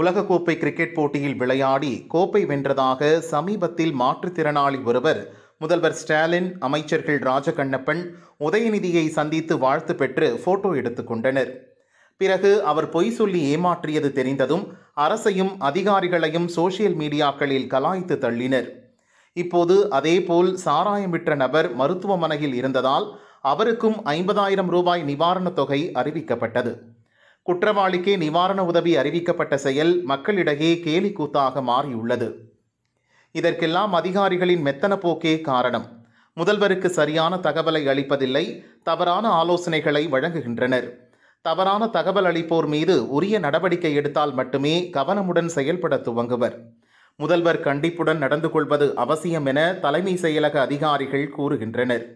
உலகக்கோப்பை கிரிக்கெட் போட்டியில் விளையாடி கோப்பை வென்றதாக சமீபத்தில் மாற்றுத்திறனாளி ஒருவர் முதல்வர் ஸ்டாலின் அமைச்சர்கள் ராஜகண்ணப்பன் உதயநிதியை சந்தித்து வாழ்த்து பெற்று போட்டோ எடுத்துக்கொண்டனர் பிறகு அவர் பொய் சொல்லி ஏமாற்றியது தெரிந்ததும் அரசையும் அதிகாரிகளையும் சோசியல் மீடியாக்களில் கலாய்த்து தள்ளினர் இப்போது அதேபோல் சாராயம் விற்ற நபர் மருத்துவமனையில் இருந்ததால் அவருக்கும் ஐம்பதாயிரம் ரூபாய் நிவாரணத் தொகை அறிவிக்கப்பட்டது குற்றவாளிக்கே நிவாரண உதவி அறிவிக்கப்பட்ட செயல் மக்களிடையே கேலி கூத்தாக மாறியுள்ளது இதற்கெல்லாம் அதிகாரிகளின் மெத்தன போக்கே காரணம் முதல்வருக்கு சரியான தகவலை அளிப்பதில்லை தவறான ஆலோசனைகளை வழங்குகின்றனர் தவறான தகவல் அளிப்போர் மீது உரிய நடவடிக்கை எடுத்தால் மட்டுமே கவனமுடன் செயல்பட துவங்குவர் முதல்வர் கண்டிப்புடன் நடந்து கொள்வது அவசியம் என தலைமை செயலக அதிகாரிகள் கூறுகின்றனர்